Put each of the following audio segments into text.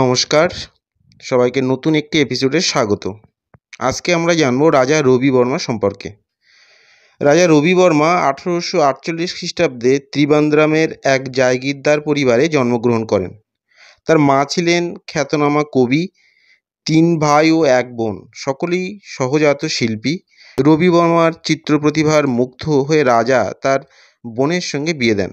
নমস্কার সবাইকে নতুন একটি এপিসোডে স্বাগত আজকে আমরা জানব রাজা রবি বর্মা সম্পর্কে রাজা রবি বর্মা আঠেরোশো আটচল্লিশ খ্রিস্টাব্দে ত্রিবান্দ্রামের এক জায়গিরদার পরিবারে জন্মগ্রহণ করেন তার মা ছিলেন খ্যাতনামা কবি তিন ভাই ও এক বোন সকলেই সহজাত শিল্পী রবি বর্মার চিত্র প্রতিভার মুগ্ধ হয়ে রাজা তার বোনের সঙ্গে বিয়ে দেন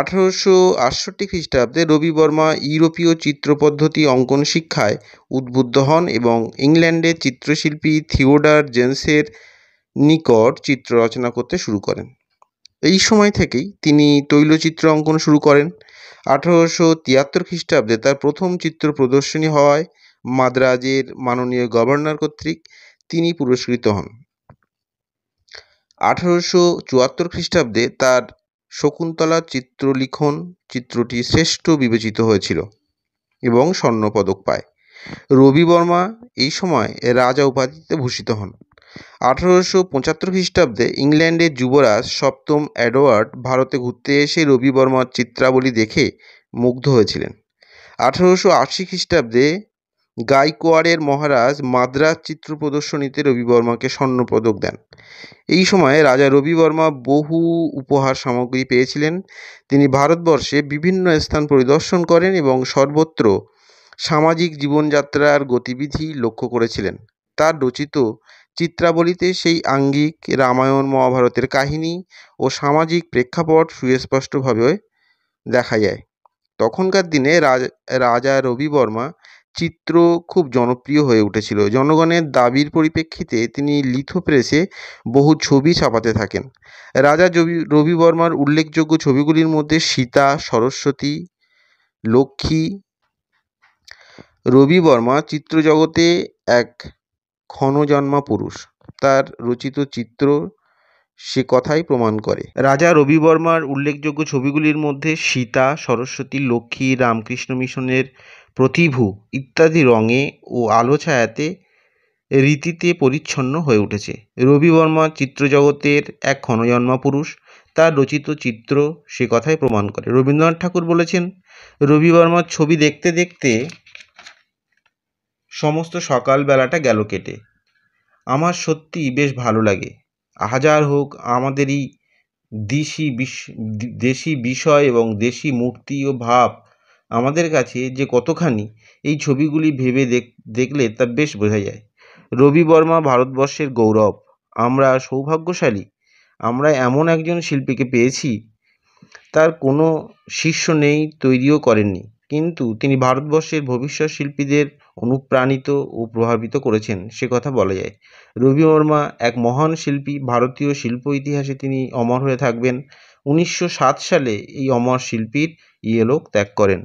আঠারোশো আটষট্টি খ্রিস্টাব্দে রবি বর্মা ইউরোপীয় চিত্র পদ্ধতি অঙ্কন শিক্ষায় উদ্বুদ্ধ হন এবং ইংল্যান্ডে চিত্রশিল্পী থিওডার জেন্সের নিকট চিত্র রচনা করতে শুরু করেন এই সময় থেকেই তিনি তৈলচিত্র অঙ্কন শুরু করেন আঠারোশো তিয়াত্তর খ্রিস্টাব্দে তার প্রথম চিত্র প্রদর্শনী হওয়ায় মাদ্রাজের মাননীয় গভর্নর কর্তৃক তিনি পুরস্কৃত হন আঠারোশো চুয়াত্তর খ্রিস্টাব্দে তার শকুন্তলা চিত্রলিখন চিত্রটি শ্রেষ্ঠ বিবেচিত হয়েছিল এবং স্বর্ণপদক পায় রবি বর্মা এই সময় রাজা উপাধিতে ভূষিত হন আঠারোশো পঁচাত্তর খ্রিস্টাব্দে ইংল্যান্ডের যুবরাজ সপ্তম অ্যাডওয়ার্ড ভারতে ঘুরতে এসে রবি বর্মার চিত্রাবলী দেখে মুগ্ধ হয়েছিলেন আঠারোশো আশি খ্রিস্টাব্দে গাইকোয়াড়ের মহারাজ মাদ্রাজ চিত্র প্রদর্শনীতে রবিবর্মাকে স্বর্ণপদক দেন এই সময়ে রাজা রবিবর্মা বহু উপহার সামগ্রী পেয়েছিলেন তিনি ভারতবর্ষে বিভিন্ন স্থান পরিদর্শন করেন এবং সর্বত্র সামাজিক জীবনযাত্রার গতিবিধি লক্ষ্য করেছিলেন তার রচিত চিত্রাবলিতে সেই আঙ্গিক রামায়ণ মহাভারতের কাহিনী ও সামাজিক প্রেক্ষাপট সুস্পষ্টভাবে দেখা যায় তখনকার দিনে রাজা রবিবর্মা চিত্র খুব জনপ্রিয় হয়ে উঠেছিল জনগণের দাবির পরিপ্রেক্ষিতে তিনি লিথো প্রেসে বহু ছবি ছাপাতে থাকেন রাজা রবি বর্মার উল্লেখযোগ্য ছবিগুলির মধ্যে সীতা সরস্বতী লক্ষ্মী রবি বর্মা চিত্রজগতে এক ক্ষণজন্মা পুরুষ তার রচিত চিত্র সে কথাই প্রমাণ করে রাজা রবি বর্মার উল্লেখযোগ্য ছবিগুলির মধ্যে সীতা সরস্বতী লক্ষ্মী রামকৃষ্ণ মিশনের প্রতিভূ ইত্যাদি রঙে ও আলো ছায়াতে রীতিতে পরিচ্ছন্ন হয়ে উঠেছে রবি বর্মা চিত্রজগতের এক ক্ষণজন্মা পুরুষ তার রচিত চিত্র সে কথাই প্রমাণ করে রবীন্দ্রনাথ ঠাকুর বলেছেন রবি বর্মার ছবি দেখতে দেখতে সমস্ত সকালবেলাটা গেল কেটে আমার সত্যি বেশ ভালো লাগে হাজার হোক আমাদেরই দেশি বিষ দেশি বিষয় এবং দেশি মূর্তি ও ভাব আমাদের কাছে যে কতখানি এই ছবিগুলি ভেবে দেখলে তা বেশ বোঝা যায় রবি বর্মা ভারতবর্ষের গৌরব আমরা সৌভাগ্যশালী আমরা এমন একজন শিল্পীকে পেয়েছি তার কোনো শিষ্য নেই তৈরিও করেননি কিন্তু তিনি ভারতবর্ষের ভবিষ্যৎ শিল্পীদের অনুপ্রাণিত ও প্রভাবিত করেছেন সে কথা বলা যায় রবি বর্মা এক মহান শিল্পী ভারতীয় শিল্প ইতিহাসে তিনি অমর হয়ে থাকবেন উনিশশো সাত সালে এই অমর শিল্পীর ইয়েলোক ত্যাগ করেন